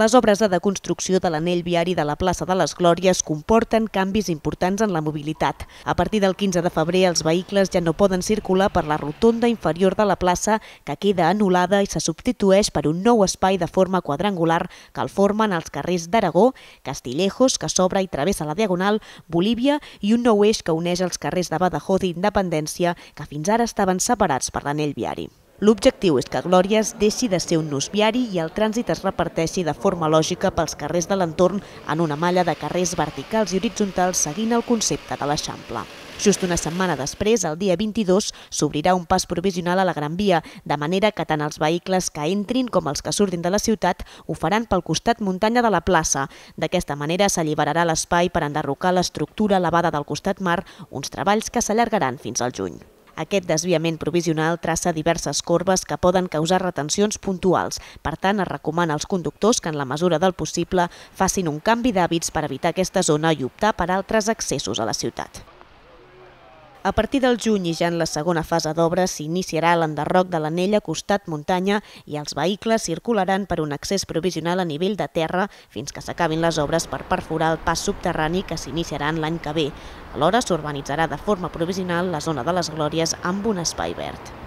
Les obres de deconstrucció de l'anell viari de la plaça de les Glòries comporten canvis importants en la mobilitat. A partir del 15 de febrer, els vehicles ja no poden circular per la rotonda inferior de la plaça, que queda anul·lada i se substitueix per un nou espai de forma quadrangular que el formen els carrers d'Aragó, Castillejos, que s'obre i travessa la Diagonal, Bolívia i un nou eix que uneix els carrers de Badajoz i Independència, que fins ara estaven separats per l'anell viari. L'objectiu és que Glòries deixi de ser un nus viari i el trànsit es reparteixi de forma lògica pels carrers de l'entorn en una malla de carrers verticals i horitzontals seguint el concepte de l'Eixample. Just una setmana després, el dia 22, s'obrirà un pas provisional a la Gran Via, de manera que tant els vehicles que entrin com els que surtin de la ciutat ho faran pel costat muntanya de la plaça. D'aquesta manera s'alliberarà l'espai per enderrocar l'estructura elevada del costat mar, uns treballs que s'allargaran fins al juny. Aquest desviament provisional traça diverses corbes que poden causar retencions puntuals. Per tant, es recomana als conductors que, en la mesura del possible, facin un canvi d'hàbits per evitar aquesta zona i optar per altres accessos a la ciutat. A partir del juny i ja en la segona fase d'obres s'iniciarà l'enderroc de l'anella costat muntanya i els vehicles circularan per un accés provisional a nivell de terra fins que s'acabin les obres per perforar el pas subterrani que s'iniciaran l'any que ve. Alhora s'urbanitzarà de forma provisional la zona de les Glòries amb un espai verd.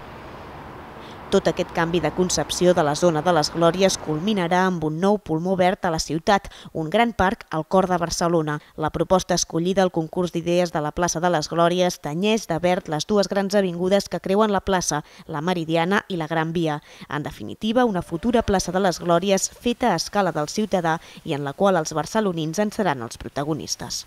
Tot aquest canvi de concepció de la zona de les Glòries culminarà amb un nou pulmó verd a la ciutat, un gran parc al cor de Barcelona. La proposta escollida al concurs d'idees de la plaça de les Glòries tanyés de verd les dues grans avingudes que creuen la plaça, la Meridiana i la Gran Via. En definitiva, una futura plaça de les Glòries feta a escala del ciutadà i en la qual els barcelonins en seran els protagonistes.